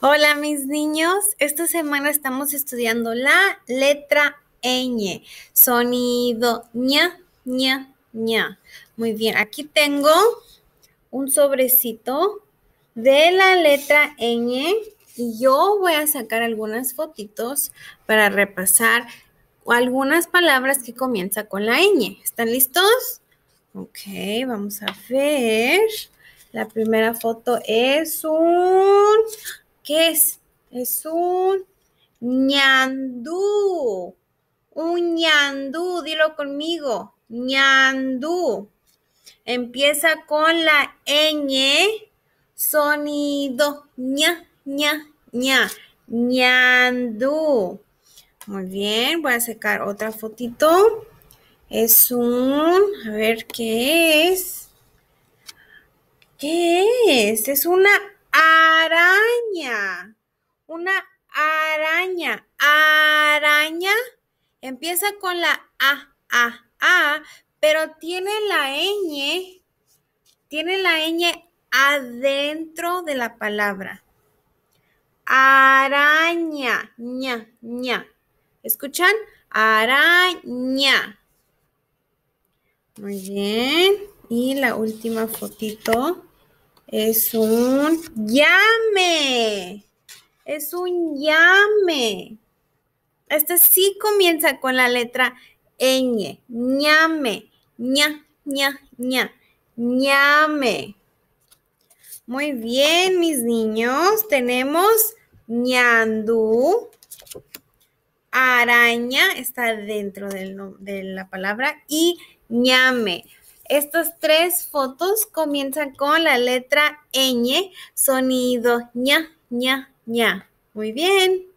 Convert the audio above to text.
Hola mis niños, esta semana estamos estudiando la letra ñ, sonido ña, ña, ña. Muy bien, aquí tengo un sobrecito de la letra ñ y yo voy a sacar algunas fotitos para repasar algunas palabras que comienza con la ñ. ¿Están listos? Ok, vamos a ver. La primera foto es un ¿Qué es? Es un ñandú. Un ñandú, dilo conmigo. ñandú. Empieza con la ñ, sonido ña, ña, ña. ñandú. Muy bien, voy a sacar otra fotito. Es un, a ver qué es. ¿Qué es? Es una araña. Una araña. Araña empieza con la A, A, A, pero tiene la ñ, tiene la ñ adentro de la palabra. Araña, ña, ña. ¿Escuchan? Araña. Muy bien. Y la última fotito. Es un llame. Es un llame. Este sí comienza con la letra ñ. ñame. ña, ña, ña. ñame. Muy bien, mis niños. Tenemos ñandú. Araña está dentro de la palabra y ñame. Estas tres fotos comienzan con la letra ñ, sonido ña, ña, ña. Muy bien.